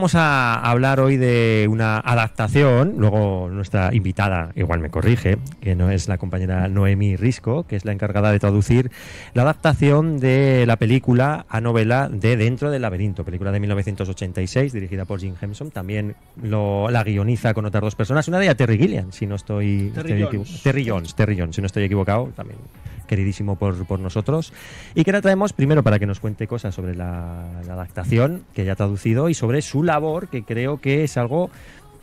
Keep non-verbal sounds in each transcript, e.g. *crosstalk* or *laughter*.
Vamos a hablar hoy de una adaptación, luego nuestra invitada igual me corrige, que no es la compañera Noemi Risco, que es la encargada de traducir la adaptación de la película a novela de Dentro del laberinto, película de 1986 dirigida por Jim Henson, también lo, la guioniza con otras dos personas, una de ellas Terry Gilliam, si no estoy, equivocado. Terry Jones, Terry Jones, si no estoy equivocado, también queridísimo por, por nosotros, y que la traemos primero para que nos cuente cosas sobre la, adaptación que ya ha traducido y sobre su labor, que creo que es algo,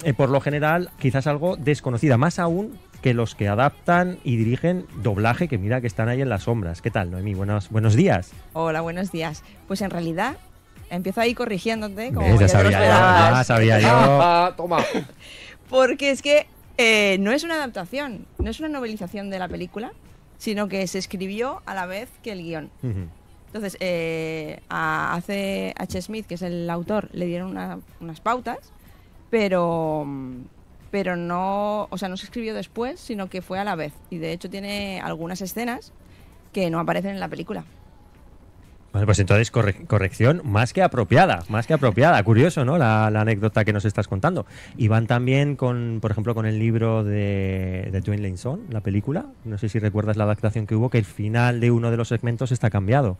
eh, por lo general, quizás algo desconocida, más aún que los que adaptan y dirigen doblaje, que mira que están ahí en las sombras. ¿Qué tal, Noemí? Buenos, buenos días. Hola, buenos días. Pues en realidad empiezo ahí corrigiéndote. Como ya, sabía yo, sabía *laughs* ah, ah, yo, Toma. Porque es que eh, no es una adaptación, no es una novelización de la película, sino que se escribió a la vez que el guión. Entonces, eh, a, H. Smith, que es el autor, le dieron unas pautas, pero, pero no, o sea, no se escribió después, sino que fue a la vez. Y de hecho tiene algunas escenas que no aparecen en la película. Vale, pues entonces corrección más que apropiada, más que apropiada. Curioso, ¿no? La, anécdota que nos estás contando. Y van también con, por ejemplo, con el libro de, de Dwayne la película. No sé si recuerdas la adaptación que hubo, que el final de uno de los segmentos está cambiado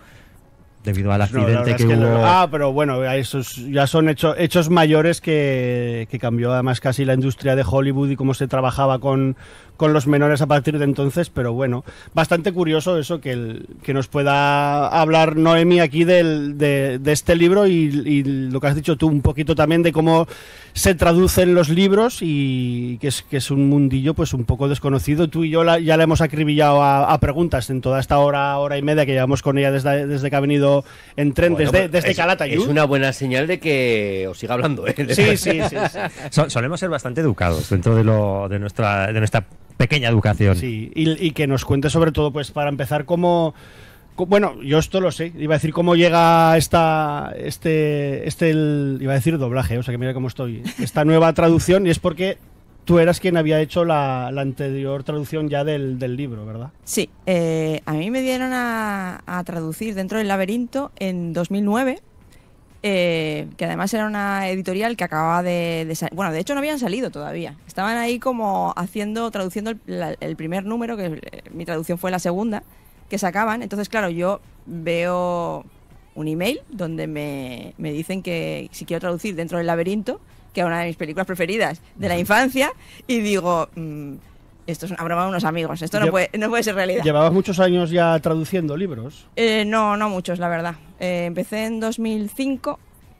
debido al accidente que, hubo. Ah, pero bueno, esos ya son hechos mayores que, cambió además casi la industria de Hollywood y cómo se trabajaba con, con los menores a partir de entonces, pero bueno, bastante curioso eso que, el, que nos pueda hablar Noemi aquí de, este libro y, lo que has dicho tú un poquito también de cómo se traducen los libros y que es, que es un mundillo pues un poco desconocido. Tú y yo ya le hemos acribillado a, preguntas en toda esta hora, hora y media que llevamos con ella desde, que ha venido en tren, desde, desde Calatayud. Es una buena señal de que os siga hablando. ¿eh? Sí, sí, sí, *laughs* Solemos ser bastante educados dentro de, lo, de, nuestra, de nuestra pequeña educación. Sí, y, que nos cuente sobre todo, pues para empezar, cómo... Bueno, yo esto lo sé. Iba a decir cómo llega esta, este, este, iba a decir doblaje, o sea que mira cómo estoy. Esta nueva traducción y es porque tú eras quien había hecho la, anterior traducción ya del, libro, ¿verdad? Sí, eh, a mí me dieron a, a, traducir dentro del laberinto en 2009 eh, que además era una editorial que acababa de, Bueno, de hecho no habían salido todavía. Estaban ahí como haciendo, traduciendo el, primer número, que eh, mi traducción fue la segunda, que sacaban. Entonces, claro, yo veo un email donde me, dicen que si quiero traducir dentro del laberinto, que es una de mis películas preferidas de la infancia, y digo... Mm, esto es una broma de unos amigos, esto no, puede, no puede ser realidad. ¿Llevabas muchos años ya traduciendo libros? Eh, no, no muchos, la verdad. Eh, empecé en 2005,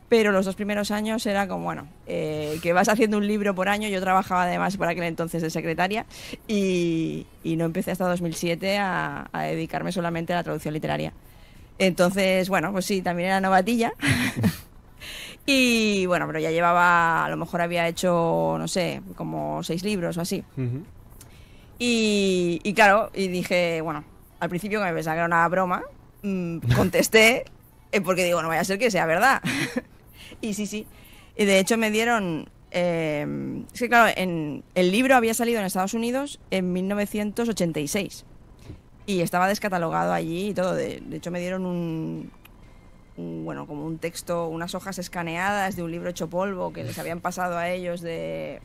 pero los dos primeros años era como, bueno, eh, que vas haciendo un libro por año, yo trabajaba además por aquel entonces de secretaria y, no empecé hasta 2007 a, dedicarme solamente a la traducción literaria. Entonces, bueno, pues sí, también era novatilla. *laughs* Y bueno, pero ya llevaba, a lo mejor había hecho, no sé, como seis libros o así. Uh y, claro, y dije, bueno, al principio que me pensaba que era una broma, mm, contesté, *laughs* eh, porque digo, no vaya a ser que sea verdad. *laughs* y sí, sí. Y de hecho me dieron em, es que claro, en, el libro había salido en Estados Unidos en 1986 y estaba descatalogado allí y todo. De, hecho, me dieron un, bueno, como un texto, unas hojas escaneadas de un libro hecho polvo que les habían pasado a ellos de.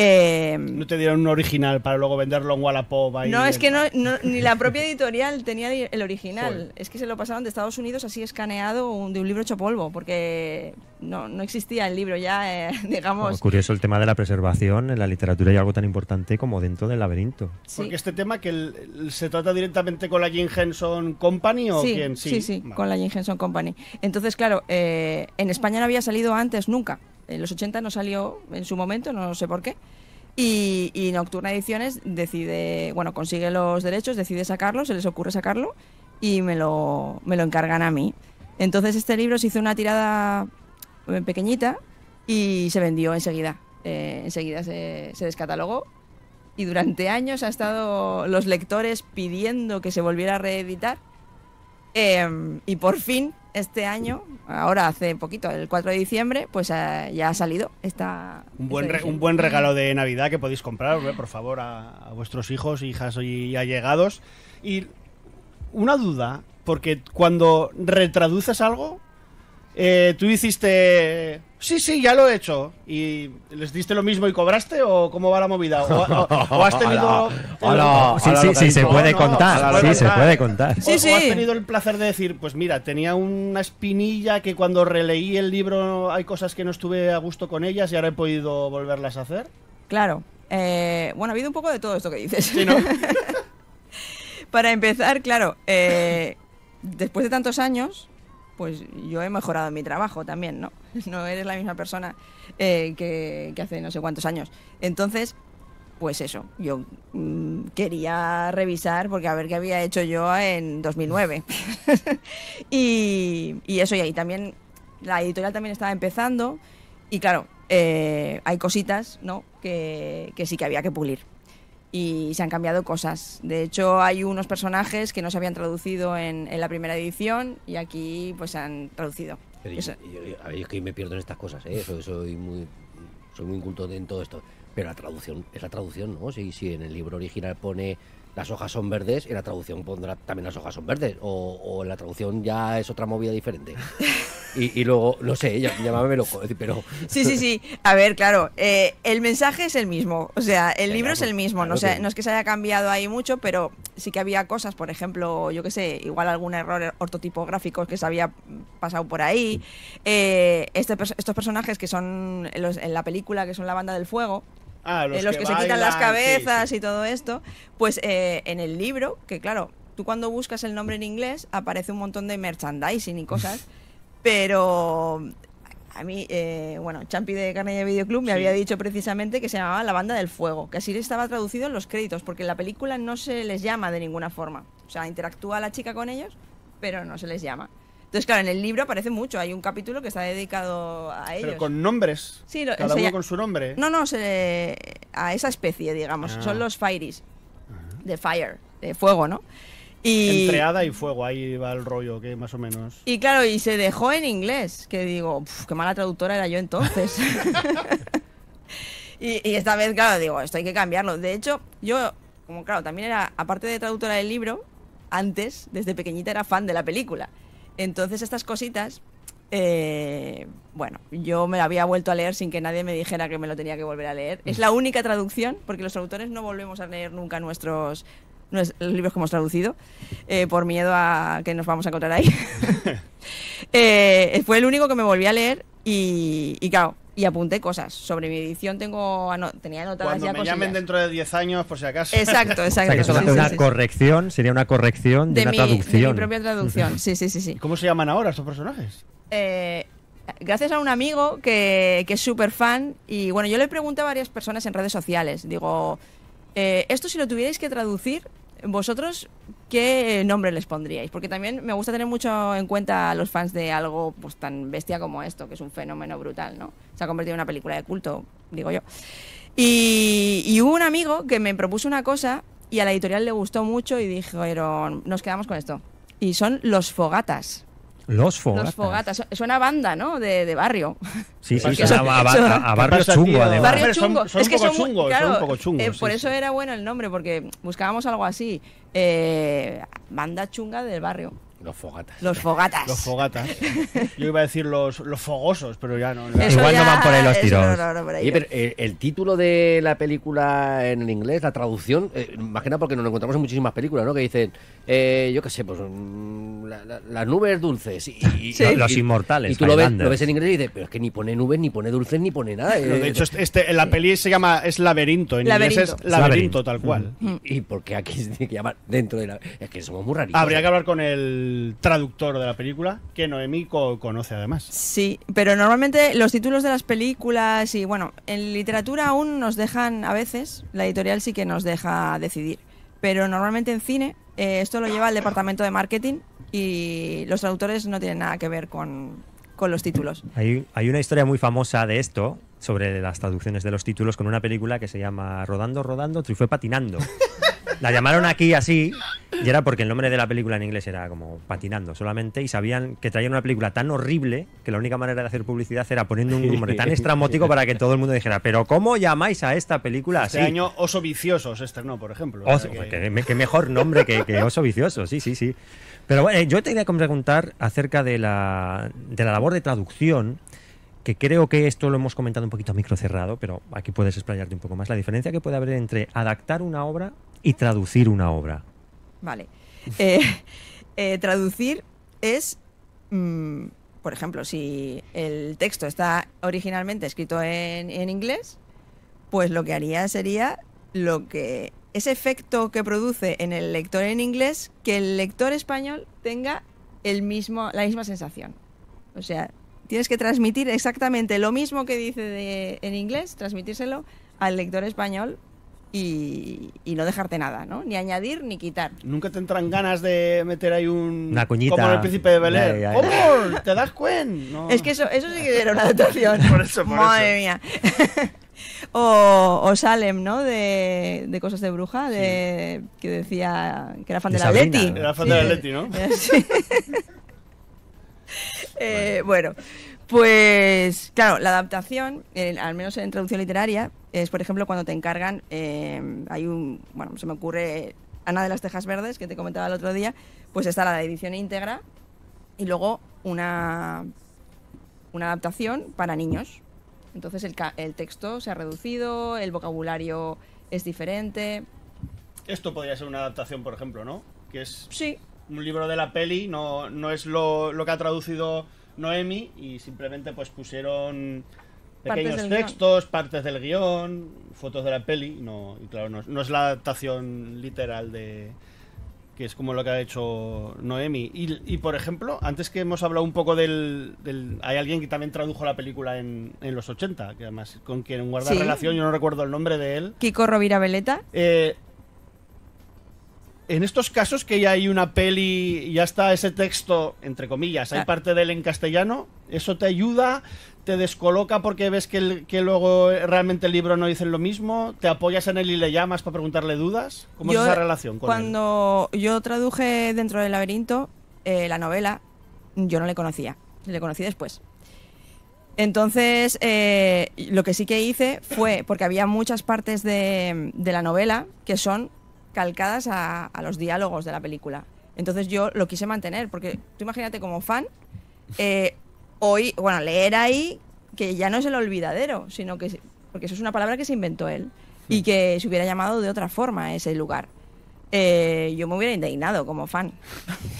Em, no te dieron un original para luego venderlo en Wallapop. no, es que ni la *laughs* propia editorial tenía el original. Es que se lo pasaron de Estados Unidos así escaneado de un libro hecho polvo, porque no, existía el libro ya, eh, *laughs* digamos. curioso el tema de la preservación en la literatura y algo tan importante como dentro del laberinto. Porque este tema que se trata directamente con la Jim Henson Company o sí, Sí, sí, sí con la Jim Henson Company. Entonces, claro, eh, en España no había salido antes nunca. En los 80 no salió en su momento, no sé por qué. Y, Nocturna Ediciones decide, bueno, consigue los derechos, decide sacarlo, se les ocurre sacarlo y me lo, encargan a mí. Entonces este libro se hizo una tirada eh, pequeñita y se vendió enseguida. Eh, enseguida se, descatalogó y durante años ha estado los lectores pidiendo que se volviera a reeditar. Eh, y por fin este año, ahora hace poquito, el 4 de diciembre, pues eh, ya ha salido esta... Un buen, regalo de Navidad que podéis comprar, por favor, a, a vuestros hijos, hijas y allegados. Y una duda, porque cuando retraduces algo, eh, tú hiciste... Sí, sí, ya lo he hecho. ¿Y les diste lo mismo y cobraste o cómo va la movida? ¿O, has *laughs* tenido... sí, sí, sí, se puede contar. Sí, se puede contar. Sí, has tenido el placer de decir, pues mira, tenía una espinilla que cuando releí el libro hay cosas que no estuve a gusto con ellas y ahora he podido volverlas a hacer? Claro. Eh, bueno, ha habido un poco de todo esto que dices. Sí, ¿no? *laughs* Para empezar, claro, eh, después de tantos años, pues yo he mejorado mi trabajo también, ¿no? *laughs* No eres la misma persona eh, que, hace no sé cuántos años. Entonces, pues eso, yo mm, quería revisar porque a ver qué había hecho yo en 2009. *laughs* y, eso, y ahí también, la editorial también estaba empezando y claro, eh, hay cositas, ¿no? que sí que había que pulir y se han cambiado cosas. De hecho, hay unos personajes que no se habían traducido en, la primera edición y aquí pues se han traducido. yo, a es que me pierdo en estas cosas, ¿eh? soy, muy, soy muy inculto en todo esto. Pero la traducción es la traducción, ¿no? Si, si en el libro original pone las hojas son verdes, y la traducción pondrá también las hojas son verdes, o, la traducción ya es otra movida diferente. *laughs* Y, luego, no sé, llámame loco, pero... Sí, sí, sí. A ver, claro, eh, el mensaje es el mismo, o sea, el libro es el pues, mismo, no, no es que se haya cambiado ahí mucho, pero sí que había cosas, por ejemplo, yo qué sé, igual algún error ortotipográfico que se había pasado por ahí. Eh, este estos personajes que son en la película, que son la banda del fuego, Ah, los, eh, que, se quitan las cabezas y todo esto. Pues eh, en el libro, que claro, tú cuando buscas el nombre en inglés aparece un montón de merchandising y cosas, *laughs* pero a mí, eh, bueno, Champi de Carnegie Videoclub me había dicho precisamente que se llamaba La Banda del Fuego, que así estaba traducido en los créditos, porque en la película no se les llama de ninguna forma. O sea, interactúa la chica con ellos, pero no se les llama. Entonces, claro, en el libro aparece mucho. Hay un capítulo que está dedicado a ellos. Pero con nombres. Sí, lo, cada uno con su nombre. No, no, se, a esa especie, digamos. Son ah. los Fairies. Ah. De Fire, de fuego, ¿no? Y... Entreada y fuego, ahí va el rollo, que más o menos. Y claro, y se dejó en inglés, que digo, qué mala traductora era yo entonces. *laughs* y, y, esta vez, claro, digo, esto hay que cambiarlo. De hecho, yo, como claro, también era, aparte de traductora del libro, antes, desde pequeñita era fan de la película. Entonces estas cositas, eh, bueno, yo me lo había vuelto a leer sin que nadie me dijera que me lo tenía que volver a leer. Es la mm. única traducción, porque los autores no volvemos a leer nunca nuestros, libros que hemos traducido, eh, por miedo a que nos vamos a encontrar ahí. *laughs* *laughs* Eh, fue el único que me volví a leer y, y y apunté cosas. Sobre mi edición tengo tenía anotadas Cuando me llamen dentro de 10 años, por si acaso. Exacto, *laughs* exacto. O que una corrección, sería una corrección de, una traducción. De mi propia traducción, sí, sí, sí. sí. ¿Cómo se llaman ahora estos personajes? Eh, gracias a un amigo que, es súper fan y bueno, yo le pregunté a varias personas en redes sociales, digo, eh, esto si lo tuvierais que traducir, vosotros, ¿qué eh, nombre les pondríais? Porque también me gusta tener mucho en cuenta a los fans de algo pues, tan bestia como esto, que es un fenómeno brutal, ¿no? Se ha convertido en una película de culto, digo yo. Y, y hubo un amigo que me propuso una cosa y a la editorial le gustó mucho y dijeron, nos quedamos con esto. Y son los fogatas. Los Fogatas. Los Fogatas. banda, ¿no? De, barrio. Sí, sí, suena a, a, a barrio chungo, Son, es que son, claro, un poco chungos. Eh, por eso era bueno el nombre, porque eh, buscábamos algo así. Eh, banda chunga del barrio. Los fogatas. Los fogatas. Los fogatas. Yo iba a decir los, fogosos, pero ya no. Igual no van por ahí los tiros. Eh, el título de la película en inglés, la traducción, imagina eh, porque nos lo encontramos en muchísimas películas, ¿no? Que dicen, eh, yo qué sé, pues mm, las nubes dulces. Y, los inmortales. Y tú lo ves, lo en inglés y dices, pero es que ni pone nubes, ni pone dulces, ni pone nada. de hecho, este, este la peli se llama Es Laberinto. En inglés es laberinto, tal cual. ¿Y porque aquí se tiene dentro de la.? Es que somos muy raritos. Habría que hablar con el traductor de la película, que Noemí conoce además. Sí, pero normalmente los títulos de las películas y bueno, en literatura aún nos dejan a veces, la editorial sí que nos deja decidir, pero normalmente en cine eh, esto lo lleva al departamento de marketing y los traductores no tienen nada que ver con, con los títulos. Hay, hay una historia muy famosa de esto, sobre las traducciones de los títulos, con una película que se llama Rodando, Rodando, Trifue Patinando. *laughs* La llamaron aquí así, y era porque el nombre de la película en inglés era como patinando solamente, y sabían que traían una película tan horrible que la única manera de hacer publicidad era poniendo un nombre tan extramótico para que todo el mundo dijera, pero ¿cómo llamáis a esta película este así? Este año Oso Vicioso este no por ejemplo. Qué, pues mejor nombre que, que, Oso Vicioso, sí, sí, sí. Pero bueno, yo te quería preguntar acerca de la, de la labor de traducción que creo que esto lo hemos comentado un poquito a micro cerrado, pero aquí puedes explayarte un poco más, la diferencia que puede haber entre adaptar una obra y traducir una obra? Vale. *laughs* Eh, eh, traducir es, mm, por ejemplo, si el texto está originalmente escrito en, inglés, pues lo que haría sería lo que ese efecto que produce en el lector en inglés que el lector español tenga el mismo, la misma sensación. O sea, tienes que transmitir exactamente lo mismo que dice en inglés, transmitírselo al lector español y, y, no dejarte nada, ¿no? Ni añadir ni quitar. Nunca te entran ganas de meter ahí un. Una cuñita. Como el príncipe de Belén. ¡Oh, ¿Te das cuenta? Es que eso, eso sí que era una dotación. *laughs* por eso, por Madre mía. *laughs* o, o, Salem, ¿no? De, de Cosas de Bruja, de, que decía que era fan de, la Leti. Era fan de la Leti, ¿no? *laughs* Sí. Eh, bueno. Pues claro, la adaptación, eh, al menos en traducción literaria, es por ejemplo cuando te encargan, eh, hay un, bueno, se me ocurre Ana de las Tejas Verdes, que te comentaba el otro día, pues está la edición íntegra y luego una, una adaptación para niños. Entonces el, el texto se ha reducido, el vocabulario es diferente. Esto podría ser una adaptación, por ejemplo, ¿no? Que es sí. un libro de la peli, no, no es lo, lo que ha traducido Noemi y simplemente pues pusieron pequeños textos, partes del guión, fotos de la peli. No, claro, no, es la adaptación literal de que es como lo que ha hecho Noemi. Y, por ejemplo, antes que hemos hablado un poco del, Hay alguien que también tradujo la película en, los 80, que además con quien guarda relación, yo no recuerdo el nombre de él. Kiko Rovira Veleta. Eh, en estos casos que ya hay una peli ya está ese texto, entre comillas, hay ah. parte de él en castellano, ¿eso te ayuda? ¿Te descoloca porque ves que, el, que, luego realmente el libro no dice lo mismo? ¿Te apoyas en él y le llamas para preguntarle dudas? ¿Cómo es esa relación con Cuando yo traduje Dentro del laberinto eh, la novela, yo no le conocía, le conocí después. Entonces, eh, lo que sí que hice fue, porque había muchas partes de la novela que son calcadas a, los diálogos de la película. Entonces yo lo quise mantener, porque tú imagínate como fan, eh, hoy, bueno, leer ahí que ya no es el olvidadero, sino que, porque eso es una palabra que se inventó él y que se hubiera llamado de otra forma ese lugar. Eh, yo me hubiera indignado como fan.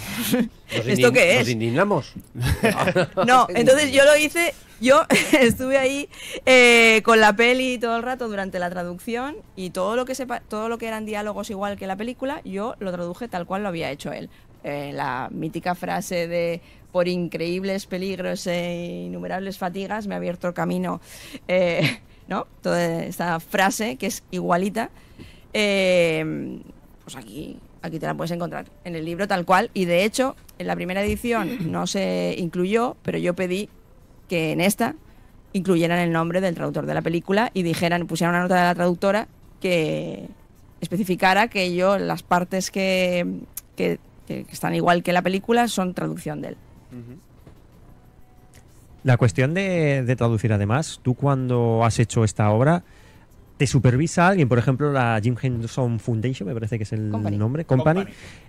*laughs* ¿Esto qué es? ¿Nos indignamos? *laughs* no, entonces yo lo hice, yo *laughs* estuve ahí eh, con la peli todo el rato durante la traducción y todo lo que sepa, todo lo que eran diálogos igual que la película, yo lo traduje tal cual lo había hecho él. Eh, la mítica frase de por increíbles peligros e innumerables fatigas me ha abierto el camino. ¿No? Toda esta frase que es igualita. Eh, pues aquí, aquí te la puedes encontrar, en el libro tal cual. Y de hecho, en la primera edición *clears throat* no se incluyó, pero yo pedí que en esta incluyeran el nombre del traductor de la película y dijeran, pusieran una nota de la traductora que especificara que yo las partes que, que, están igual que la película son traducción de él. La cuestión de, de, traducir, además, tú cuando has hecho esta obra, te supervisa alguien, por ejemplo, la Jim Henson Foundation, me parece que es el nombre, Company,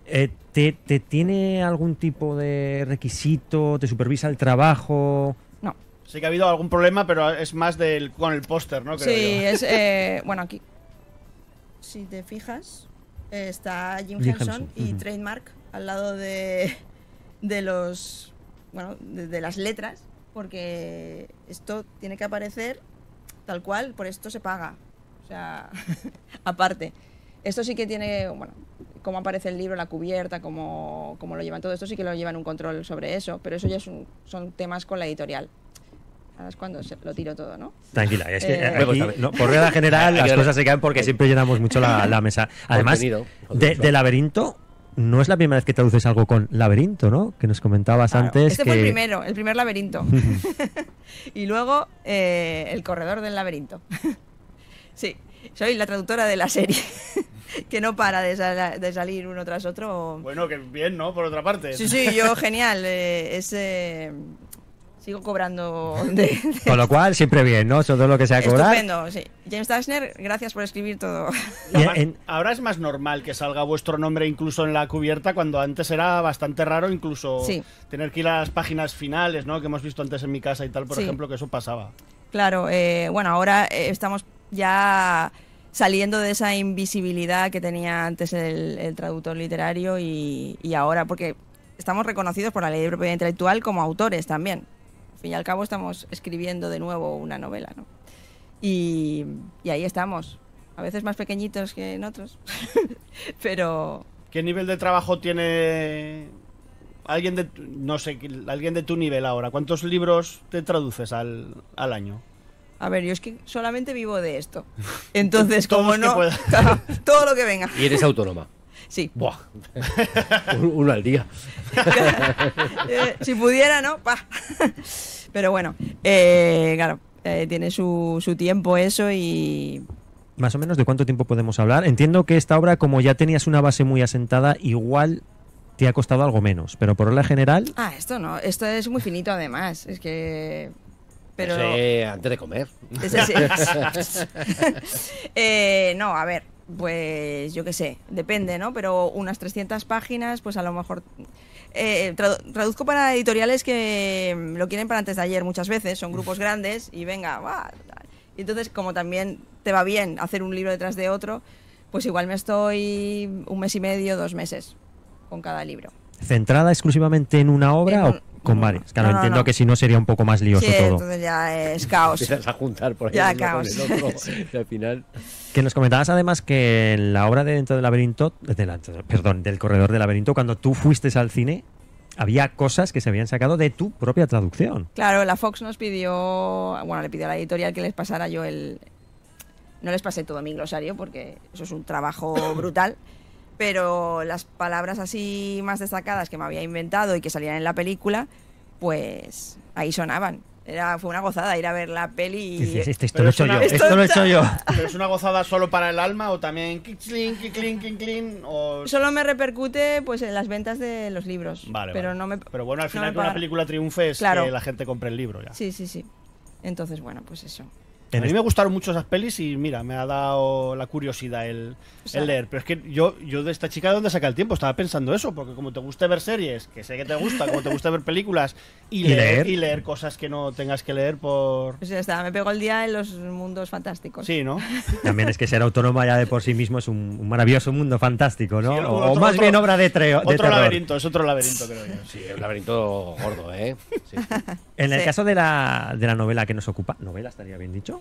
eh, te, tiene algún tipo de requisito? ¿Te supervisa el trabajo? No. Sé que ha habido algún problema, pero es más del, con el póster, ¿no? sí, es... Eh, *laughs* bueno, aquí... Si te fijas, eh, está Jim, Henderson Henson, y Trademark al lado de, de los... Bueno, de las letras, porque esto tiene que aparecer tal cual, por esto se paga. *laughs* aparte. Esto sí que tiene, bueno, cómo aparece el libro, la cubierta, como lo llevan, todo esto sí que lo llevan un control sobre eso, pero eso ya son temas con la editorial. a es cuando lo tiro todo, ¿no? Tranquila, es que eh, eh, por regla general *laughs* las cosas se caen porque siempre llenamos mucho la, mesa. Además, de, laberinto, no es la primera vez que traduces algo con laberinto, ¿no? Que nos comentabas antes. Este que... fue el primero, el primer laberinto. *laughs* y luego eh, el corredor del laberinto. Sí, soy la traductora de la serie. *laughs* que no para de, salir uno tras otro. Bueno, que bien, ¿no? Por otra parte. Sí, sí, yo genial. Eh, eh, sigo cobrando *laughs* Con lo cual, siempre bien, ¿no? Todo lo que sea cobrar. Estupendo, sí. James Dashner, gracias por escribir todo. ahora es más normal que salga vuestro nombre incluso en la cubierta, cuando antes era bastante raro incluso tener que ir a las páginas finales, ¿no? Que hemos visto antes en mi casa y tal, por ejemplo, que eso pasaba. Claro, eh, bueno, ahora estamos ya saliendo de esa invisibilidad que tenía antes el, traductor literario y, ahora, porque estamos reconocidos por la ley de propiedad intelectual como autores también. Al fin y al cabo estamos escribiendo de nuevo una novela, ¿no? Y, ahí estamos, a veces más pequeñitos que en otros, *laughs* pero... ¿Qué nivel de trabajo tiene alguien de, no sé, alguien de tu nivel ahora? ¿Cuántos libros te traduces al año? A ver, yo es que solamente vivo de esto. *laughs* Entonces, como no, *laughs* todo lo que venga. Y eres autónoma. *laughs* Sí. Buah. Uno al día. Eh, si pudiera, ¿no? Pa. Pero bueno, eh, claro, eh, tiene su, su tiempo eso y, más o menos de cuánto tiempo podemos hablar. Entiendo que esta obra, como ya tenías una base muy asentada, igual te ha costado algo menos, pero por la general... Ah, esto no, esto es muy finito además, es que pero... antes de comer. *laughs* *laughs* Eh, no, a ver, pues yo qué sé, depende, ¿no? Pero unas 300 páginas, pues a lo mejor... Eh, traduzco para editoriales que mm, lo quieren para antes de ayer muchas veces, son grupos grandes y venga, va. Y entonces, como también te va bien hacer un libro detrás de otro, pues igual me estoy un mes y medio, dos meses con cada libro. ¿Centrada exclusivamente en una obra o con varios Claro, entiendo que si no sería un poco más lioso sí, todo. Entonces ya es caos. *laughs* ya caos. *laughs* Que nos comentabas además que en la obra de Dentro del Laberinto, perdón, del Corredor del Laberinto, cuando tú fuiste al cine, había cosas que se habían sacado de tu propia traducción. Claro, la Fox nos pidió, bueno, le pidió a la editorial que les pasara yo el. No les pasé todo mi glosario porque eso es un trabajo brutal. *laughs* pero las palabras así más destacadas que me había inventado y que salían en la película, pues ahí sonaban. Era, fue una gozada ir a ver la peli. Y... esto, lo he esto lo he hecho yo. *laughs* es una gozada solo para el alma o también Solo me repercute pues en las ventas de los libros. Vale, pero, No pero bueno, al final que una película triunfe es que la gente compre el libro ya. Sí, sí, sí. Entonces, bueno, pues eso a mí me gustaron mucho esas pelis y mira, me ha dado la curiosidad el, leer. Pero es que yo, yo de esta chica de dónde saca el tiempo, estaba pensando eso, porque como te gusta ver series, que sé que te gusta, como te gusta ver películas y, leer, cosas que no tengas que leer por... me pego el día en los mundos fantásticos. Sí, ¿no? *laughs* También es que ser autónoma ya de por sí mismo es un, maravilloso mundo fantástico, ¿no? o más bien obra de, treo, otro laberinto, es otro laberinto, creo yo. Sí, un laberinto gordo, ¿eh? En el caso de la, de la novela que nos ocupa, novela estaría bien dicho.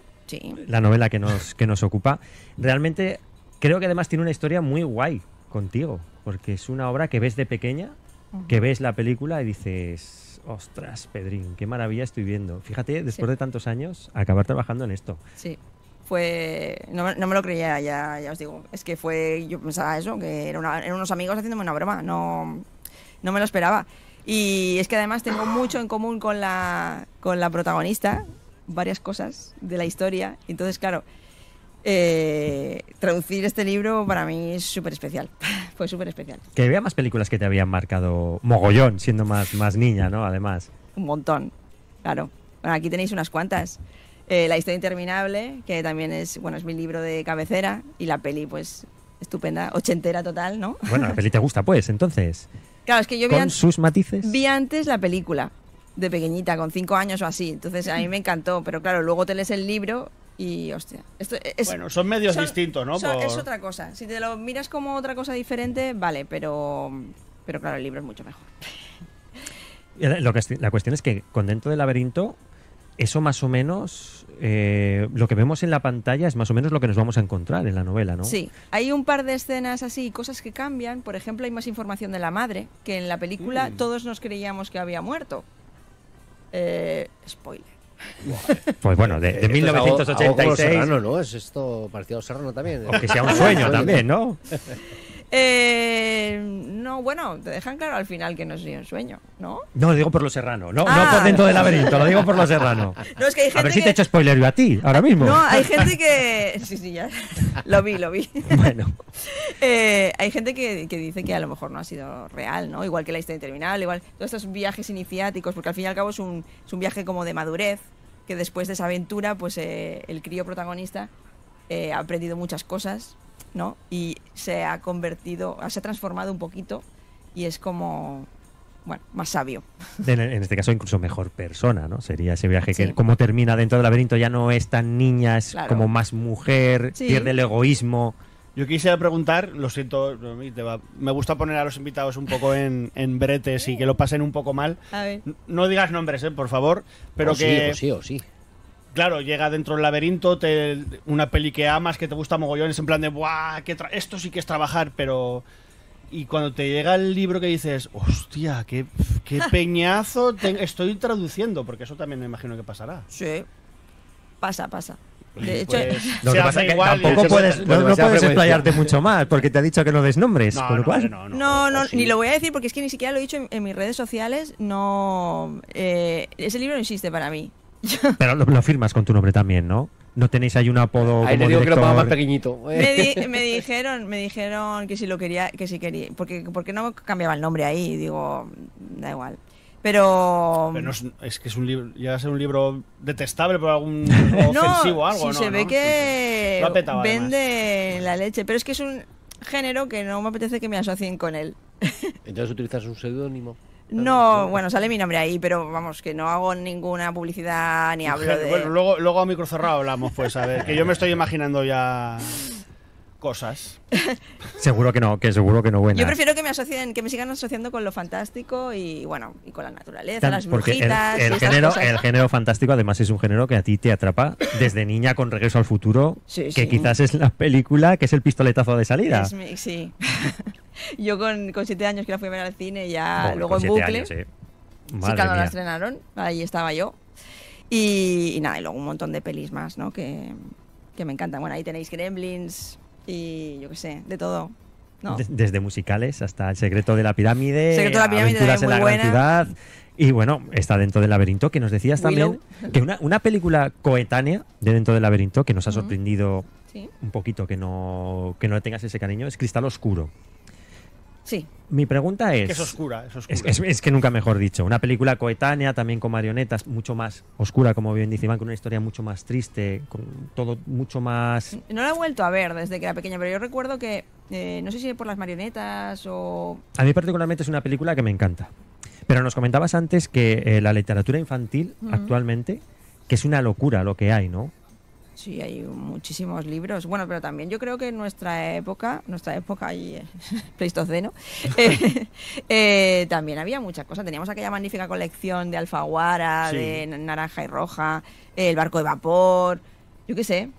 La novela que nos, que nos ocupa. Realmente creo que además tiene una historia muy guay contigo, porque es una obra que ves de pequeña, que ves la película y dices, ostras, Pedrín, qué maravilla estoy viendo. Fíjate, después de tantos años, acabar trabajando en esto. Sí fue. No, me lo creía, ya, ya os digo. Es que fue. Yo pensaba eso, que era eran unos amigos haciéndome una broma. No, no me lo esperaba. Y es que además tengo mucho en común con la, con la protagonista, varias cosas de la historia. Entonces, claro, eh, traducir este libro para mí es súper especial. *laughs* Fue súper especial. Que había más películas que te habían marcado mogollón, siendo más, más niña, ¿no? Además. Un montón, claro. aquí tenéis unas cuantas. Eh, la historia interminable, que también es, bueno, es mi libro de cabecera. Y la peli, pues, estupenda, ochentera total, ¿no? Bueno, la peli te gusta, pues, entonces. Claro, es que yo vi sus matices. Vi antes la película de pequeñita, con cinco años o así. Entonces a mí me encantó, pero claro, luego te lees el libro y hostia. Esto bueno, son medios distintos, ¿no? Es otra cosa. Si te lo miras como otra cosa diferente, vale, pero, pero claro, el libro es mucho mejor. *laughs* la cuestión es que con dentro del laberinto, eso más o menos, eh, lo que vemos en la pantalla es más o menos lo que nos vamos a encontrar en la novela, ¿no? Sí, hay un par de escenas así, cosas que cambian. Por ejemplo, hay más información de la madre, que en la película mm. todos nos creíamos que había muerto. Eh, spoiler. Pues bueno, de, de 1986. Serrano, ¿no? Es esto Partido Serrano también. Aunque sea un sueño *laughs* también, ¿no? *laughs* Eh, no, bueno, te dejan claro al final que no es un sueño, ¿no? No, lo digo por lo serrano, no, no ah. por dentro del laberinto, lo digo por lo serrano. *laughs* a ver si te he hecho spoiler yo a ti, ahora mismo. No, hay gente que... Sí, sí, ya. *laughs* Lo vi, lo vi. *laughs* Bueno. Eh, hay gente que, dice que a lo mejor no ha sido real, ¿no? Igual que la historia interminable, igual todos estos viajes iniciáticos, porque al fin y al cabo es un, viaje como de madurez, que después de esa aventura, pues eh, el crío protagonista eh, ha aprendido muchas cosas y se ha convertido, se ha transformado un poquito y es como, bueno, más sabio. En, este caso, incluso mejor persona, ¿no? Sería ese viaje que, como termina dentro del laberinto, ya no es tan niña, es como más mujer, pierde el egoísmo. Yo quisiera preguntar, lo siento, me gusta poner a los invitados un poco en, en bretes y que lo pasen un poco mal. No digas nombres, ¿eh? por favor, pero oh, que... Oh, sí, o oh, sí claro, llega dentro del laberinto, te, una peli que amas, que te gusta mogollones en plan de, ¡buah! esto sí que es trabajar, pero... Y cuando te llega el libro que dices, hostia, qué, *laughs* peñazo estoy traduciendo, porque eso también me imagino que pasará. Sí, pasa, pasa. De hecho, pues, *laughs* tampoco puedes, no, puedes explayarte mucho más, porque te ha dicho que no des nombres. No, lo no, no, ni lo voy a decir porque es que ni siquiera lo he dicho en, mis redes sociales. No, eh, ese libro no existe para mí. *laughs* Pero lo, firmas con tu nombre también, ¿no? No tenéis ahí un apodo. Me, dijeron, me dijeron que si lo quería, que si quería, porque porque no cambiaba el nombre ahí. Digo, da igual. Pero, es, que es un libro, ya un libro detestable por algún *laughs* ofensivo o algo, si Se ve que vende la leche, pero es que es un género que no me apetece que me asocien con él. Entonces utilizas un seudónimo. No, bueno, sale mi nombre ahí, pero vamos, que no hago ninguna publicidad ni hablo de... Bueno, pues luego, luego a micro cerrado hablamos, pues, a ver, que yo me estoy imaginando ya... *laughs* cosas. *laughs* seguro que no, que seguro que no bueno Yo prefiero que me asocien, que me sigan asociando con lo fantástico y bueno, y con la naturaleza, las brujitas. Porque el, género, el género fantástico además es un género que a ti te atrapa desde niña con Regreso al futuro, que quizás es la película que es el pistoletazo de salida. sí. *laughs* Yo con, siete años que la fui a ver al cine ya luego en bucle. Años, sí, cuando la estrenaron, ahí estaba yo. Y, nada, y luego un montón de pelis más, ¿no? Que, que me encantan. Bueno, ahí tenéis Gremlins, y yo qué sé, de todo. Desde musicales hasta El secreto de la pirámide, la Aventuras en la ciudad. Y bueno, está dentro del laberinto, que nos decías también que una, película coetánea de dentro del laberinto que nos ha sorprendido un poquito que no, que no tengas ese cariño es Cristal Oscuro. Sí. Mi pregunta es. Es que es oscura, es Es, que nunca mejor dicho. Una película coetánea, también con marionetas, mucho más oscura, como bien dice Iván, con una historia mucho más triste, con todo mucho más. No la he vuelto a ver desde que era pequeña, pero yo recuerdo que. Eh, no sé si por las marionetas o. A mí, particularmente, es una película que me encanta. Pero nos comentabas antes que eh, la literatura infantil actualmente, que es una locura lo que hay, ¿no? Sí, hay muchísimos libros. Bueno, pero también yo creo que en nuestra época, nuestra época y eh, *laughs* Pleistoceno, eh, eh, también había muchas cosas. Teníamos aquella magnífica colección de Alfaguara, de Naranja y Roja, el barco de vapor, yo qué sé.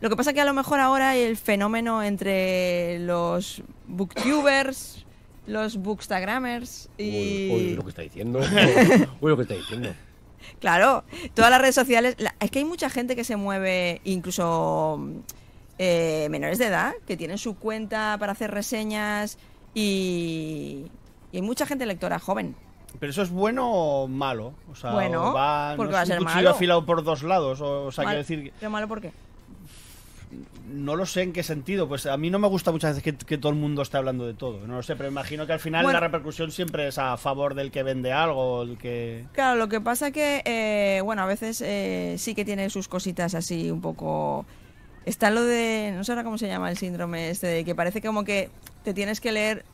Lo que pasa que a lo mejor ahora hay el fenómeno entre los booktubers, los bookstagramers y... Uy, lo que está diciendo. Uy, lo que está diciendo. *laughs* Claro, todas las redes sociales. es que hay mucha gente que se mueve, incluso eh, menores de edad, que tienen su cuenta para hacer reseñas y, hay mucha gente lectora joven. Pero eso es bueno o malo. Bueno, porque va a ser afilado por dos lados. O, sea, decir, ¿Pero malo por qué? no lo sé en qué sentido. Pues a mí no me gusta muchas veces que, todo el mundo esté hablando de todo. No lo sé, pero imagino que al final la repercusión siempre es a favor del que vende algo, el que. Claro, lo que pasa que, eh, bueno, a veces eh, sí que tiene sus cositas así un poco. Está lo de. No sé ahora cómo se llama el síndrome este, que parece como que te tienes que leer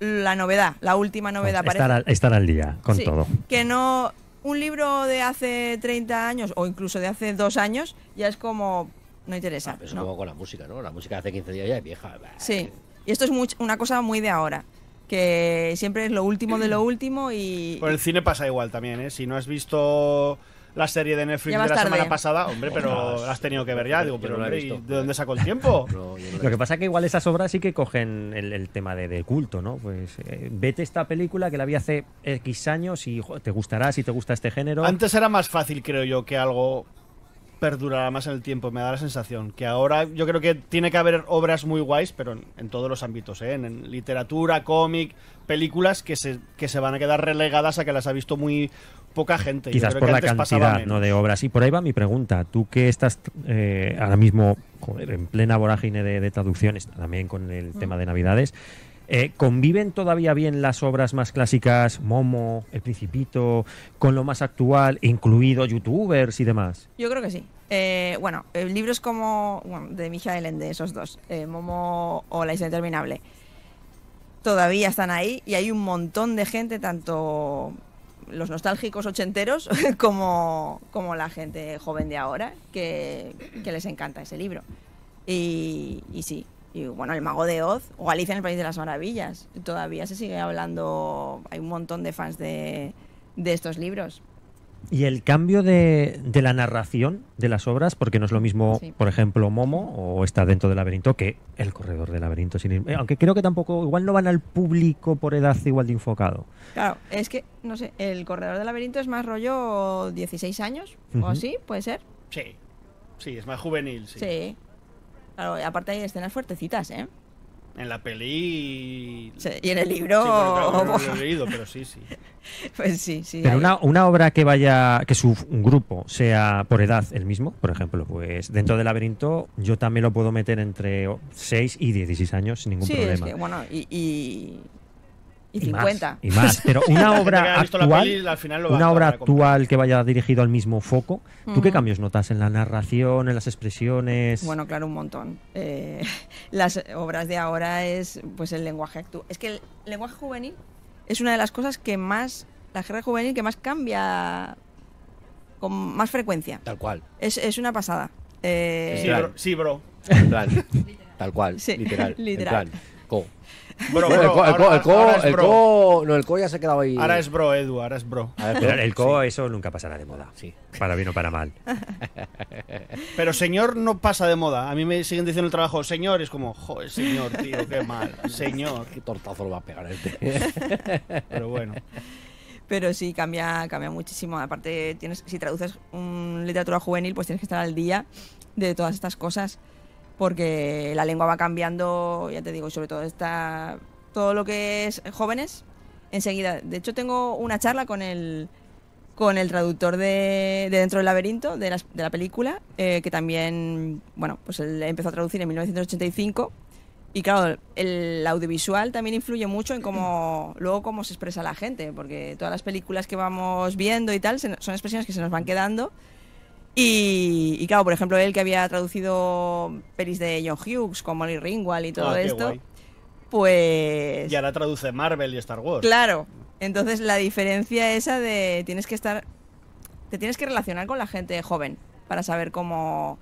la novedad, la última novedad. para estar, al, día con todo. Que no. Un libro de hace 30 años o incluso de hace dos años ya es como no interesa. Ah, ¿no? como con la música, ¿no? La música hace 15 días ya es vieja. Sí, y esto es una cosa muy de ahora que siempre es lo último de lo último y... Por el cine pasa igual también, ¿eh? Si no has visto la serie de Netflix de la semana ¿eh? pasada, hombre, pero has tenido que ver ya, digo, pero no hombre, visto, ¿de dónde sacó el tiempo? *laughs* lo que pasa es que igual esas obras sí que cogen el, tema de, culto, ¿no? Pues eh, vete esta película que la vi hace X años y te gustará si te gusta este género. Antes era más fácil, creo yo, que algo perdurará más en el tiempo, me da la sensación. Que ahora yo creo que tiene que haber obras muy guays, pero en, todos los ámbitos, ¿eh? en, literatura, cómic, películas que se, que se van a quedar relegadas a que las ha visto muy poca gente. Quizás por la antes cantidad ¿no? de obras. Y por ahí va mi pregunta. Tú que estás eh, ahora mismo en plena vorágine de, traducciones, también con el tema de Navidades. Eh, ¿Conviven todavía bien las obras más clásicas, Momo, El Principito, con lo más actual, incluido youtubers y demás? Yo creo que sí. Eh, bueno, eh, libros como bueno, de Michael de esos dos, eh, Momo o La Isla interminable, todavía están ahí y hay un montón de gente, tanto los nostálgicos ochenteros *laughs* como, como la gente joven de ahora, que, les encanta ese libro. y sí, y bueno, el mago de Oz o Alicia en el País de las Maravillas. Todavía se sigue hablando, hay un montón de fans de, de estos libros. Y el cambio de, de, la narración de las obras, porque no es lo mismo, por ejemplo, Momo o está dentro del laberinto que El Corredor del Laberinto. Eh, aunque creo que tampoco, igual no van al público por edad igual de enfocado. Claro, es que, no sé, El Corredor del Laberinto es más rollo 16 años o así, puede ser. Sí, sí, es más juvenil, sí. Sí, Claro, aparte hay escenas fuertecitas, ¿eh? En la peli. y en el libro. lo he leído, pero sí, sí. *laughs* Pues sí, sí. Pero una, obra que vaya. que su grupo sea por edad el mismo, por ejemplo, pues dentro del laberinto yo también lo puedo meter entre 6 y 16 años sin ningún problema. Es bueno, y, y, más, *laughs* Pero una obra actual, una obra actual que vaya dirigido al mismo foco, ¿tú qué mm. cambios notas en la narración, en las expresiones? Bueno, claro, un montón. Eh, *laughs* las obras de ahora es pues el lenguaje actual. Es que el lenguaje juvenil es una de las cosas que más, la jerga juvenil que más cambia con más frecuencia. Tal cual. Es, una pasada. sí, eh, bro. *laughs* tal cual, literal. literal el, co, el, co, ya se ha quedado ahí. Ahora es bro, Edu, ahora es bro. Ah, el co, eso nunca pasará de moda. Sí. Para bien o para mal. *laughs* Pero señor no pasa de moda. A mí me siguen diciendo el trabajo, señor, es como, joder, señor, tío, qué mal. *laughs* Señor. qué tortazo lo va a pegar este. *laughs* Pero bueno pero sí cambia cambia muchísimo aparte tienes si traduces un literatura juvenil pues tienes que estar al día de todas estas cosas porque la lengua va cambiando, ya te digo, sobre todo está todo lo que es jóvenes, enseguida. De hecho, tengo una charla con el con el traductor de, Dentro del Laberinto, de la, película, eh, que también, bueno, pues él empezó a traducir en 1985. Y claro, el audiovisual también influye mucho en cómo *clears throat* luego cómo se expresa la gente, porque todas las películas que vamos viendo y tal son expresiones que se nos van quedando y, claro, por ejemplo, él que había traducido pelis de John Hughes, como Molly Ringwald y todo ah, esto, pues... Y ahora traduce Marvel y Star Wars. Claro, entonces la diferencia esa de tienes que estar... Te tienes que relacionar con la gente joven para saber cómo,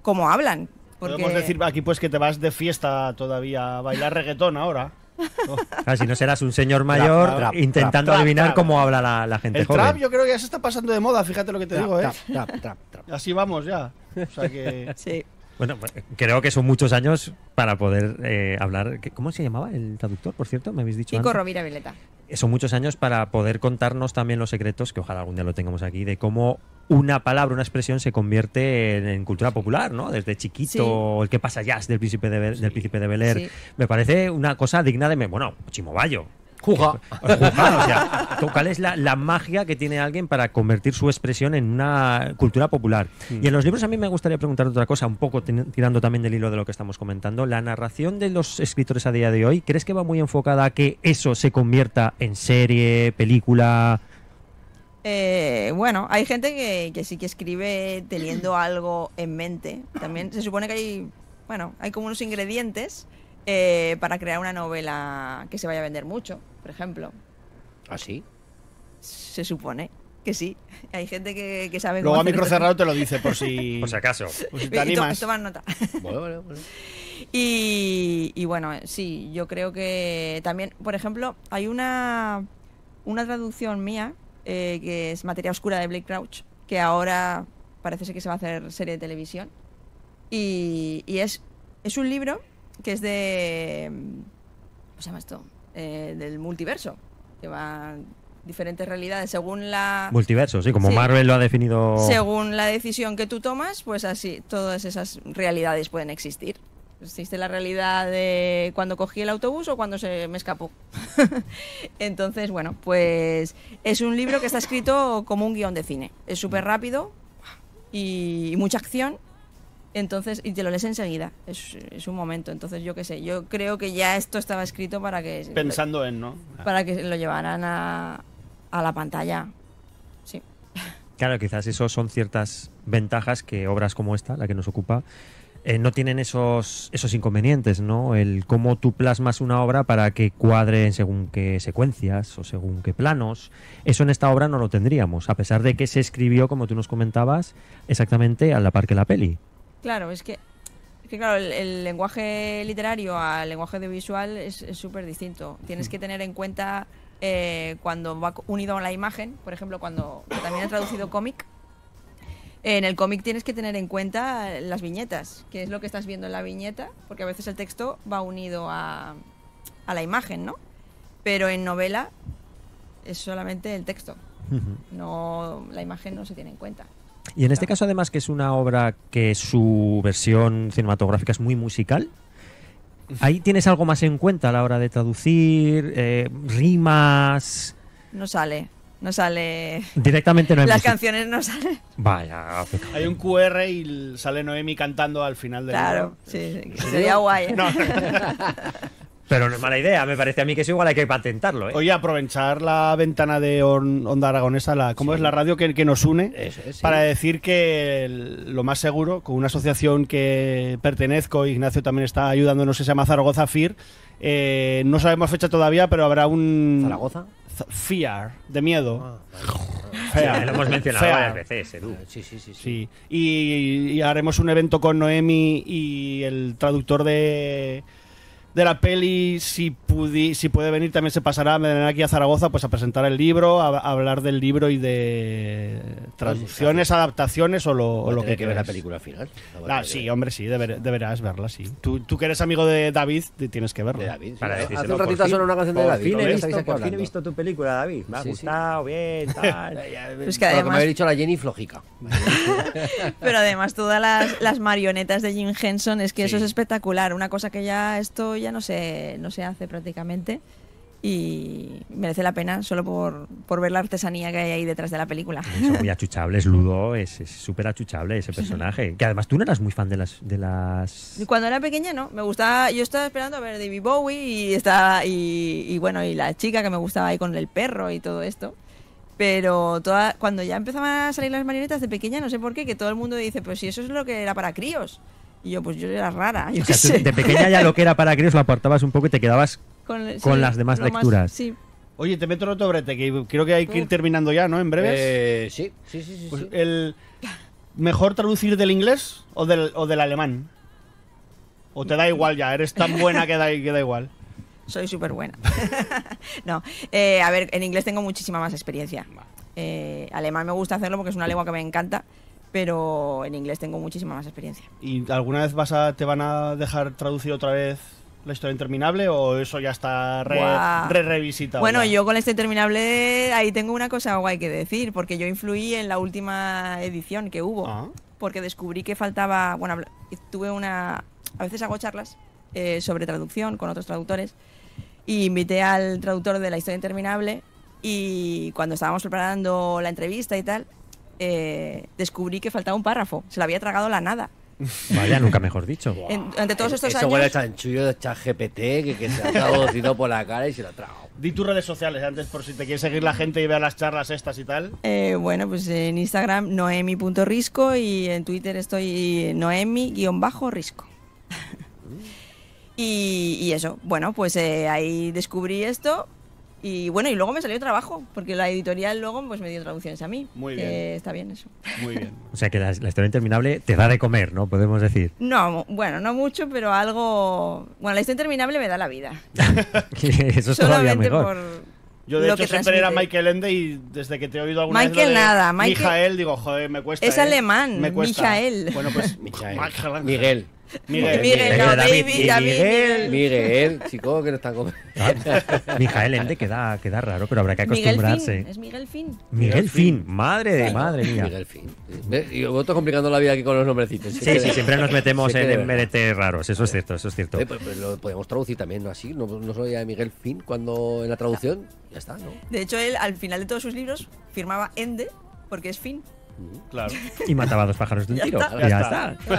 cómo hablan. Podemos decir aquí pues que te vas de fiesta todavía a bailar reggaetón ahora. *laughs* si no serás un señor mayor intentando adivinar cómo habla la, la gente el joven. yo creo que ya se está pasando de moda, fíjate lo que te digo, ¿eh? *laughs* Así vamos ya. *laughs* Bueno, pues, creo que son muchos años para poder eh, hablar. ¿Cómo se llamaba el traductor, por cierto? Me habéis dicho. Vileta son muchos años para poder contarnos también los secretos, que ojalá algún día lo tengamos aquí, de cómo una palabra, una expresión se convierte en, cultura popular, ¿no? Desde chiquito, el que pasa jazz del príncipe de, del príncipe de Beler Me parece una cosa digna de. Bueno, Chimobayo, Juga. o sea, ¿cuál es la, magia que tiene alguien para convertir su expresión en una cultura popular? Mm. Y en los libros a mí me gustaría preguntar otra cosa, un poco tirando también del hilo de lo que estamos comentando. ¿La narración de los escritores a día de hoy, crees que va muy enfocada a que eso se convierta en serie, película? Eh, bueno, hay gente que, sí que escribe teniendo algo en mente. También se supone que hay, bueno, hay como unos ingredientes eh, para crear una novela que se vaya a vender mucho por ejemplo. ¿Ah, sí? Se supone que sí. *laughs* Hay gente que, sabe Luego a micro cerrado te lo dice, por si, *laughs* por si acaso. nota. Y, bueno, sí, yo creo que también, por ejemplo, hay una, una traducción mía eh, que es Materia Oscura de Blake Crouch, que ahora parece ser que se va a hacer serie de televisión. Y, y es, es un libro que es de. ¿Cómo se llama esto? Eh, del multiverso, que va diferentes realidades según la... Multiverso, sí, como Marvel lo ha definido... Según la decisión que tú tomas, pues así todas esas realidades pueden existir. Existe la realidad de cuando cogí el autobús o cuando se me escapó. *laughs* Entonces, bueno, pues es un libro que está escrito como un guión de cine. Es súper rápido y mucha acción entonces, y te lo lees enseguida, es, un momento. Entonces, yo qué sé, yo creo que ya esto estaba escrito para que... Pensando en, ¿no? Para que lo llevaran a, la pantalla. Sí. Claro, quizás eso son ciertas ventajas que obras como esta, la que nos ocupa, eh, no tienen esos, esos inconvenientes, ¿no? El cómo tú plasmas una obra para que cuadre según qué secuencias o según qué planos. Eso en esta obra no lo tendríamos, a pesar de que se escribió, como tú nos comentabas, exactamente a la par que la peli. Claro, es que, claro, el, lenguaje literario al lenguaje audiovisual es súper distinto. Tienes mm. que tener en cuenta eh, cuando va unido a la imagen, por ejemplo, cuando también he traducido cómic. En el cómic tienes que tener en cuenta las viñetas, que es lo que estás viendo en la viñeta, porque a veces el texto va unido a, a la imagen, ¿no? Pero en novela es solamente el texto, no la imagen no se tiene en cuenta. Y en este caso, además, que es una obra que su versión cinematográfica es muy musical, ahí tienes algo más en cuenta a la hora de traducir, eh, rimas. No sale. No sale. Directamente no Las canciones no salen. Vaya. Hay un QR y sale Noemi cantando al final del. Claro, sí. sí. Sería guay. ¿eh? No. *laughs* Pero no es mala idea, me parece a mí que es igual hay que patentarlo. ¿eh? Oye, aprovechar la ventana de Onda Aragonesa, la, ¿cómo es la radio que, que nos une? Para decir que lo más seguro, con una asociación que pertenezco, Ignacio también está ayudándonos, se llama Zaragoza FIR. Eh, no sabemos fecha todavía, pero habrá un. ¿Zaragoza? Fear, de miedo. Ah, Fear. lo hemos mencionado varias veces, Edu. Ah, sí, sí, sí. sí. y haremos un evento con Noemi y el traductor de de la peli, si, pudi, si puede venir, también se pasará, me aquí a Zaragoza pues a presentar el libro, a, hablar del libro y de traducciones, adaptaciones o lo, lo que, que ver la película final. Ah, sí, hombre, sí, deberás verla, sí. Mm. Tú, que eres amigo de David, tienes que verla. De David, Hace un ratito solo una canción de David. por fin he visto tu película, David. Me ha gustado, bien, *laughs* pues pues que me dicho la Jenny, *laughs* Pero además todas las, las marionetas de Jim Henson, es que eso es espectacular. Una cosa que ya estoy ya no se, no se hace prácticamente y merece la pena solo por, por, ver la artesanía que hay ahí detrás de la película. *laughs* Es muy achuchable, es Ludo, es súper achuchable ese personaje. Que además tú no eras muy fan de las, de las... Cuando era pequeña no, me gustaba, yo estaba esperando a ver David Bowie y, estaba, y, bueno, y la chica que me gustaba ahí con el perro y todo esto pero toda, cuando ya empezaban a salir las marionetas de pequeña, no sé por qué, que todo el mundo dice, pues si eso es lo que era para críos. Y yo, pues yo era rara. de pequeña ya lo que era para críos lo apartabas un poco y te quedabas con, las demás lecturas. Oye, te meto otro brete, que creo que hay que ir terminando ya, ¿no? En breves. Eh, sí, sí, pues sí. El, ¿Mejor traducir del inglés o del, o del alemán? ¿O te da igual ya? ¿Eres tan buena que da, que da igual? Soy súper buena. *laughs* no, eh, a ver, en inglés tengo muchísima más experiencia. Eh, alemán me gusta hacerlo porque es una lengua que me encanta pero en inglés tengo muchísima más experiencia. ¿Y alguna vez vas a, te van a dejar traducir otra vez la historia interminable o eso ya está re, revisitado? Bueno, yo con la historia interminable ahí tengo una cosa guay que decir, porque yo influí en la última edición que hubo, ah. porque descubrí que faltaba, bueno, tuve una, a veces hago charlas eh, sobre traducción con otros traductores y invité al traductor de la historia interminable y cuando estábamos preparando la entrevista y tal, eh, descubrí que faltaba un párrafo. Se lo había tragado la nada. *laughs* Vaya, nunca mejor dicho. ante todos estos Eso huele a chanchullo de ChatGPT que, que se ha traducido por la cara y se lo ha tragado. Di tus redes sociales antes por si te quiere seguir la gente y ver las charlas estas y tal. Eh, bueno, pues en Instagram noemi.risco y en Twitter estoy noemi-risco. *laughs* y, eso, bueno, pues eh, ahí descubrí esto, y bueno, y luego me salió trabajo, porque la editorial luego pues me dio traducciones a mí. Muy bien. está bien eso. Muy bien. *laughs* o sea que la, historia interminable te da de comer, ¿no? Podemos decir. No, bueno, no mucho, pero algo. Bueno, la historia interminable me da la vida. *laughs* eso es todavía mejor. Por... Yo, de hecho, siempre era Michael Ende y desde que te he oído alguna vez. Michael nada. Michael, digo, joder, me cuesta. Es ¿eh? alemán. Michael. Bueno, pues. *laughs* Michael. Miguel. Miguel, Miguel, Miguel, David, Miguel, Miguel, chico, que no está comiendo. Ah, Mijael Ende queda, queda raro, pero habrá que acostumbrarse. Miguel fin, es Miguel Fin. Miguel madre de madre mía. Miguel Fin. complicando la vida aquí con los nombrecitos. Sí, sí, siempre nos metemos en MDT raros, eso es cierto, eso es cierto. Eh, lo podemos traducir también, ¿no? Así, no, solo ya Miguel Fin, cuando en la traducción, ya está, ¿no? De hecho, él al final de todos sus libros firmaba Ende porque es Fin. Y mataba a dos pájaros de un tiro.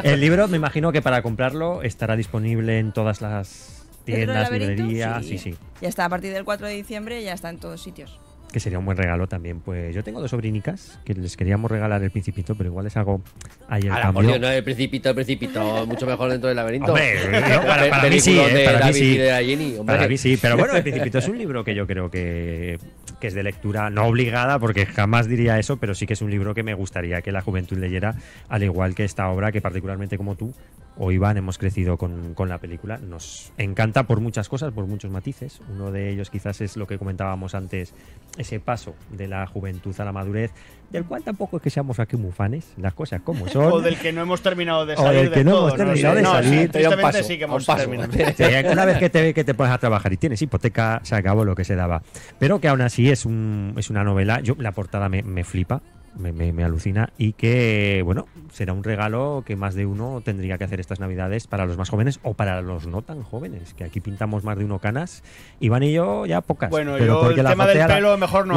El libro, me imagino que para comprarlo estará disponible en todas las tiendas, librerías. sí, Ya está, a partir del 4 de diciembre ya está en todos sitios que sería un buen regalo también. Pues yo tengo dos sobrinicas que les queríamos regalar el principito, pero igual es algo ayer... el Por Dios, no, el principito, el principito, mucho mejor dentro del laberinto. *laughs* Eh, para, mí sí, eh, para sí. para mí sí, pero bueno, el principito es un libro que yo creo que, que es de lectura no obligada, porque jamás diría eso, pero sí que es un libro que me gustaría que la juventud leyera, al igual que esta obra que particularmente como tú o Iván hemos crecido con, con, la película. Nos encanta por muchas cosas, por muchos matices. Uno de ellos quizás es lo que comentábamos antes, ese paso de la juventud a la madurez, del cual tampoco es que seamos aquí mufanes las cosas como *laughs* son. O del que no hemos terminado de salir. O del que no hemos terminado de salir. sí, sí que hemos *laughs* una vez que te, que te pones a trabajar y tienes hipoteca, se acabó lo que se daba. Pero que aún así es, un, es una novela, yo la portada me, me flipa, me, me, alucina y que, bueno, será un regalo que más de uno tendría que hacer estas navidades para los más jóvenes o para los no tan jóvenes, que aquí pintamos más de uno canas. Iván y yo ya pocas. Bueno, pero yo el tema del pelo mejor no,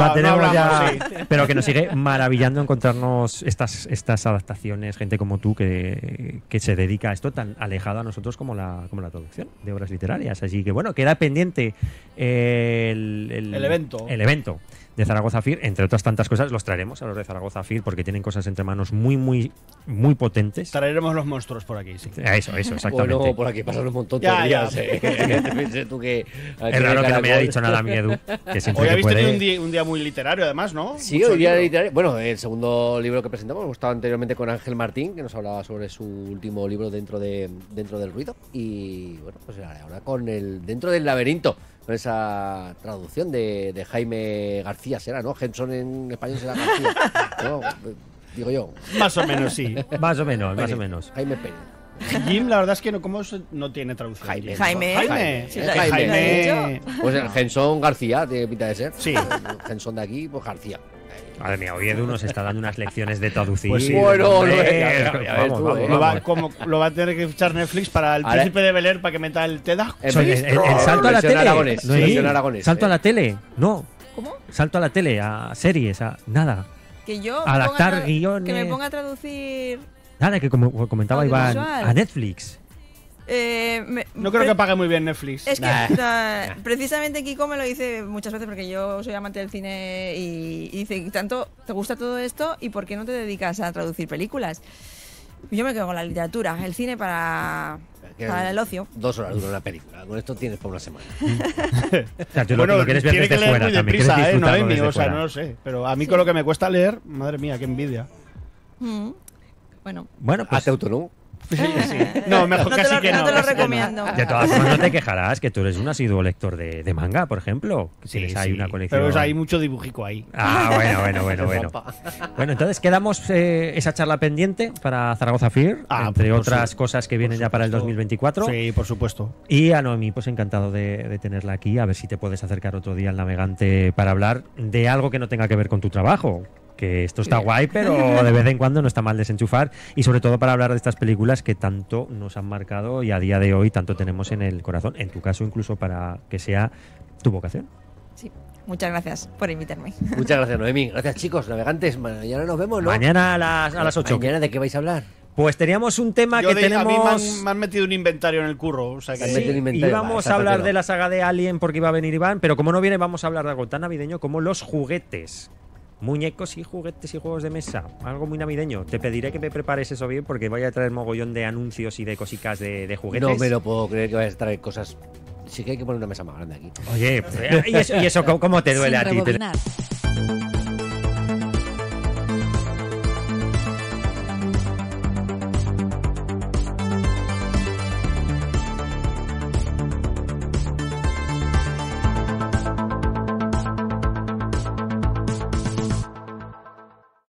pero que nos sigue maravillando encontrarnos estas, estas adaptaciones, gente como tú que, se dedica a esto tan alejado a nosotros como la, como la traducción de obras literarias. Así que, bueno, queda pendiente el evento. El evento de Zaragoza FIR, entre otras tantas cosas, los traeremos a los de Zaragoza FIR porque tienen cosas entre manos muy, muy, muy potentes. Traeremos los monstruos por aquí, sí. Ah, eso, eso, *laughs* exactamente. por aquí pasan un montón de días. Eh. *laughs* es raro que no me haya dicho nada mi Edu. hoy ha visto tenido un día, un día, muy literario, además, ¿no? Sí, hoy día literario. Bueno, el segundo libro que presentamos, hemos anteriormente con Ángel Martín, que nos hablaba sobre su último libro dentro, de, dentro del ruido. Y bueno, pues ahora con el dentro del laberinto esa traducción de, Jaime García, será, ¿no? ¿Gensón en español será García. ¿no? Digo yo. Más o menos, sí. Más o menos, más o menos. Jaime Pérez. Jim, la verdad es que no, como no tiene traducción. Jaime. Jaime. Jaime. Jaime. Pues el Genson García tiene pinta de ser. Sí. Genson de aquí, pues García. Madre mía, hoy Edu nos está dando unas lecciones de traducir. bueno, lo va a tener que escuchar Netflix para el príncipe de Air para que meta el TEDA. El, el, salto a la tele. ¿eh? salto a eh. la tele. No. ¿Cómo? Salto a la tele, a series, a nada. Que yo. Adaptar guiones. Que me ponga a traducir. Nada, que como comentaba Iván, a Netflix. Eh, no creo que pague muy bien Netflix. Es que precisamente Kiko me lo dice muchas veces porque yo soy amante del cine y, dice, tanto te gusta todo esto y por qué no te dedicas a traducir películas. Yo me quedo con la literatura, el cine para, para el ocio. Dos horas dura una película, con esto tienes por una semana. *laughs* o sea, bueno, lo, quieres ver fuera, también. ¿eh? No, hay o sea, no lo sé. Pero a mí con lo que me cuesta leer, madre mía, qué envidia. Bueno. Mm. Bueno, pues. autónomo. No, *laughs* mejor casi que no. No te lo recomiendo. De todas formas, no te quejarás que tú eres un asiduo lector de, manga, por ejemplo. Si sí, una colección. Pero hay mucho dibujico ahí. Ah, bueno, bueno, bueno. *laughs* bueno. bueno, entonces quedamos eh, esa charla pendiente para Zaragoza Fear, ah, entre otras cosas que vienen ya para el 2024. Sí, por supuesto. Y a Noemí, pues encantado de, tenerla aquí. A ver si te puedes acercar otro día al navegante para hablar de algo que no tenga que ver con tu trabajo que esto está guay, pero de vez en cuando no está mal desenchufar y sobre todo para hablar de estas películas que tanto nos han marcado y a día de hoy tanto tenemos en el corazón, en tu caso incluso para que sea tu vocación. Sí. Muchas gracias por invitarme. Muchas gracias, *laughs* Noemí, Gracias, chicos, navegantes. Mañana nos vemos, ¿no? Mañana a las, a las 8. ¿Mañana de qué vais a hablar? Pues teníamos un tema que tenemos. me han, metido un inventario en el curro. O sea íbamos a hablar de la saga de Alien porque iba a venir Iván, pero como no viene, vamos a hablar de algo tan navideño como los juguetes. Muñecos y juguetes y juegos de mesa. Algo muy navideño. Te pediré que me prepares eso bien porque voy a traer mogollón de anuncios y de cositas de, juguetes. No me lo puedo creer que vayas a traer cosas. Sí que hay que poner una mesa más grande aquí. Oye, pues, ¿y, eso, cómo te duele a ti?